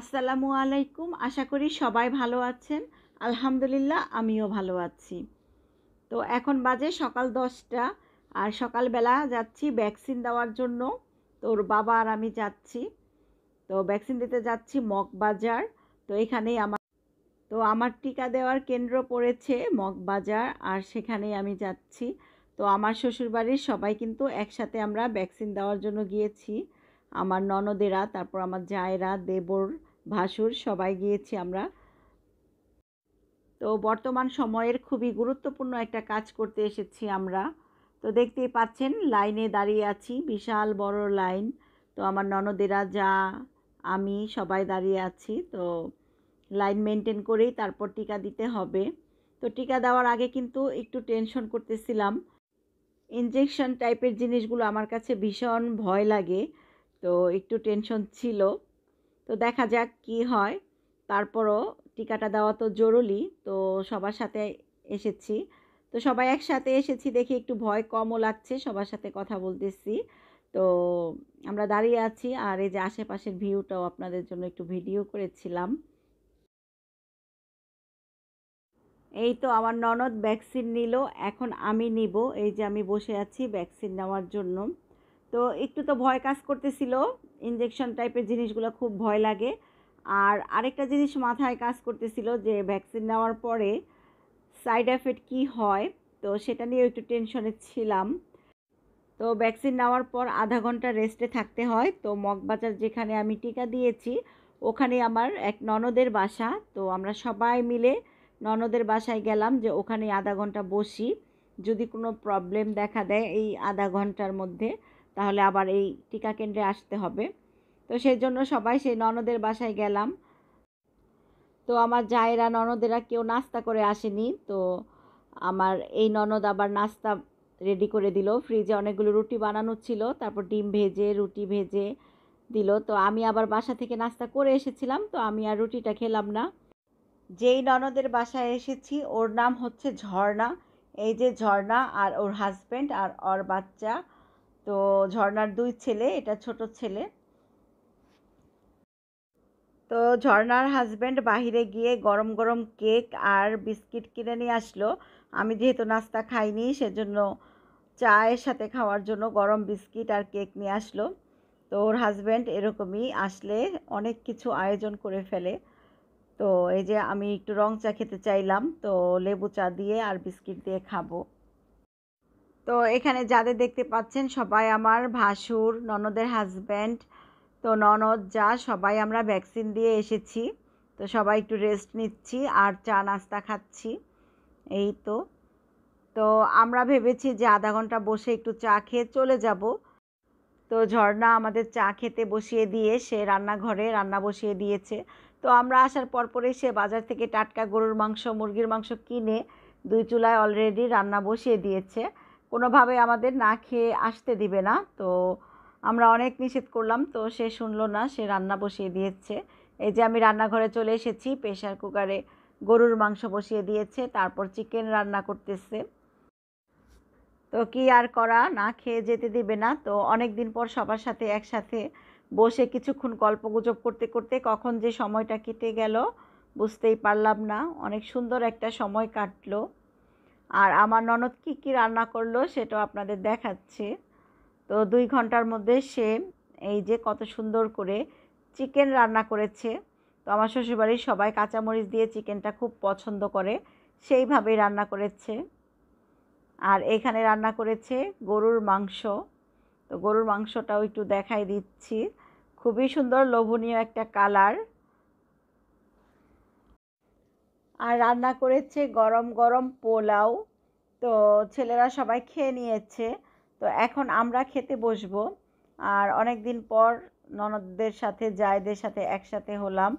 আসসালামু আলাইকুম আশা করি সবাই ভালো আছেন আলহামদুলিল্লাহ আমিও ভালো আছি তো এখন বাজে সকাল দশটা আর সকালবেলা যাচ্ছি ভ্যাকসিন দেওয়ার জন্য তোর বাবা আর আমি যাচ্ছি তো ভ্যাকসিন দিতে যাচ্ছি মগবাজার তো এখানেই আমার তো আমার টিকা দেওয়ার কেন্দ্র পড়েছে মগবাজার আর সেখানেই আমি যাচ্ছি তো আমার শ্বশুরবাড়ির সবাই কিন্তু একসাথে আমরা ভ্যাকসিন দেওয়ার জন্য গিয়েছি আমার ননদেরা তারপর আমার জায়েরা দেবর ভাসুর সবাই গিয়েছি আমরা তো বর্তমান সময়ের খুবই গুরুত্বপূর্ণ একটা কাজ করতে এসেছি আমরা তো দেখতেই পাচ্ছেন লাইনে দাঁড়িয়ে আছি বিশাল বড় লাইন তো আমার ননদেরা যা আমি সবাই দাঁড়িয়ে আছি তো লাইন মেনটেন করেই তারপর টিকা দিতে হবে তো টিকা দেওয়ার আগে কিন্তু একটু টেনশন করতেছিলাম ইনজেকশন টাইপের জিনিসগুলো আমার কাছে ভীষণ ভয় লাগে তো একটু টেনশন ছিল তো দেখা যাক কি হয় তারপরও টিকাটা দেওয়া তো জরুরি তো সবার সাথে এসেছি তো সবাই একসাথে এসেছি দেখি একটু ভয় কমও লাগছে সবার সাথে কথা বলতেছি তো আমরা দাঁড়িয়ে আছি আর এই যে আশেপাশের ভিউটাও আপনাদের জন্য একটু ভিডিও করেছিলাম এই তো আমার ননদ ভ্যাকসিন নিল এখন আমি নিব এই যে আমি বসে আছি ভ্যাকসিন নেওয়ার জন্য তো একটু তো ভয় কাজ করতেছিল ইঞ্জেকশন টাইপের জিনিসগুলো খুব ভয় লাগে আর আরেকটা জিনিস মাথায় কাজ করতেছিল যে ভ্যাকসিন নেওয়ার পরে সাইড এফেক্ট কি হয় তো সেটা নিয়েও একটু টেনশনে ছিলাম তো ভ্যাকসিন নেওয়ার পর আধা ঘন্টা রেস্টে থাকতে হয় তো মগবাজার যেখানে আমি টিকা দিয়েছি ওখানে আমার এক ননদের বাসা তো আমরা সবাই মিলে ননদের বাসায় গেলাম যে ওখানে আধা ঘন্টা বসি যদি কোনো প্রবলেম দেখা দেয় এই আধা ঘন্টার মধ্যে তাহলে আবার এই টিকা কেন্দ্রে আসতে হবে তো সেই জন্য সবাই সেই ননদের বাসায় গেলাম তো আমার জায়েরা ননদেরা কেউ নাস্তা করে আসেনি তো আমার এই ননদ আবার নাস্তা রেডি করে দিল ফ্রিজে অনেকগুলো রুটি বানানো ছিল তারপর ডিম ভেজে রুটি ভেজে দিল তো আমি আবার বাসা থেকে নাস্তা করে এসেছিলাম তো আমি আর রুটিটা খেলাম না যেই ননদের বাসায় এসেছি ওর নাম হচ্ছে ঝর্ণা এই যে ঝর্ণা আর ওর হাজব্যান্ড আর ওর বাচ্চা তো ঝর্ণার দুই ছেলে এটা ছোট ছেলে তো ঝর্ণার হাজব্যান্ড বাহিরে গিয়ে গরম গরম কেক আর বিস্কিট কিনে নিয়ে আসলো আমি যেহেতু নাস্তা খাইনি সেজন্য চায়ের সাথে খাওয়ার জন্য গরম বিস্কিট আর কেক নিয়ে আসলো তো ওর হাজব্যান্ড এরকমই আসলে অনেক কিছু আয়োজন করে ফেলে তো এই যে আমি একটু রং চা খেতে চাইলাম তো লেবু চা দিয়ে আর বিস্কিট দিয়ে খাবো তো এখানে যাদের দেখতে পাচ্ছেন সবাই আমার ভাসুর ননদের হাজব্যান্ড তো ননদ যা সবাই আমরা ভ্যাকসিন দিয়ে এসেছি তো সবাই একটু রেস্ট নিচ্ছি আর চা নাস্তা খাচ্ছি এই তো তো আমরা ভেবেছি যে আধা ঘন্টা বসে একটু চা খেয়ে চলে যাব তো ঝর্ণা আমাদের চা খেতে বসিয়ে দিয়ে সে রান্নাঘরে রান্না বসিয়ে দিয়েছে তো আমরা আসার পরপরে সে বাজার থেকে টাটকা গরুর মাংস মুরগির মাংস কিনে দুই চুলায় অলরেডি রান্না বসিয়ে দিয়েছে কোনোভাবে আমাদের না খেয়ে আসতে দিবে না তো আমরা অনেক নিষেধ করলাম তো সে শুনলো না সে রান্না বসিয়ে দিয়েছে এই যে আমি রান্নাঘরে চলে এসেছি প্রেশার কুকারে গরুর মাংস বসিয়ে দিয়েছে তারপর চিকেন রান্না করতেছে তো কি আর করা না খেয়ে যেতে দিবে না তো অনেক দিন পর সবার সাথে একসাথে বসে কিছুক্ষণ গল্পগুজব করতে করতে কখন যে সময়টা কেটে গেল বুঝতেই পারলাম না অনেক সুন্দর একটা সময় কাটলো আর আমার ননদ কি কি রান্না করলো সেটাও আপনাদের দেখাচ্ছে তো দুই ঘন্টার মধ্যে সে এই যে কত সুন্দর করে চিকেন রান্না করেছে তো আমার শ্বশুরবাড়ির সবাই কাঁচামরিচ দিয়ে চিকেনটা খুব পছন্দ করে সেইভাবেই রান্না করেছে আর এখানে রান্না করেছে গরুর মাংস তো গরুর মাংসটাও একটু দেখাই দিচ্ছি খুবই সুন্দর লোভনীয় একটা কালার আর রান্না করেছে গরম গরম পোলাও তো ছেলেরা সবাই খেয়ে নিয়েছে তো এখন আমরা খেতে বসবো আর অনেক দিন পর ননদদের সাথে জায়দের সাথে একসাথে হলাম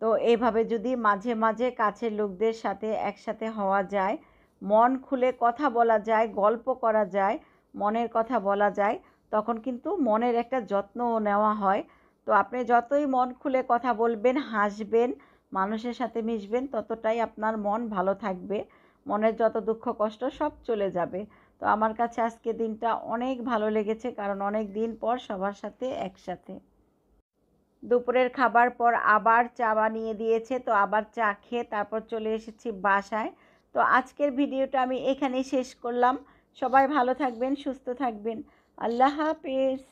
তো এভাবে যদি মাঝে মাঝে কাছের লোকদের সাথে একসাথে হওয়া যায় মন খুলে কথা বলা যায় গল্প করা যায় মনের কথা বলা যায় তখন কিন্তু মনের একটা যত্নও নেওয়া হয় তো আপনি যতই মন খুলে কথা বলবেন হাসবেন মানুষের সাথে মিশবেন ততটাই আপনার মন ভালো থাকবে মনের যত দুঃখ কষ্ট সব চলে যাবে তো আমার কাছে আজকে দিনটা অনেক ভালো লেগেছে কারণ অনেক দিন পর সবার সাথে একসাথে দুপুরের খাবার পর আবার চা বানিয়ে দিয়েছে তো আবার চা খেয়ে তারপর চলে এসেছি বাসায় তো আজকের ভিডিওটা আমি এখানেই শেষ করলাম সবাই ভালো থাকবেন সুস্থ থাকবেন আল্লাহ হাফিজ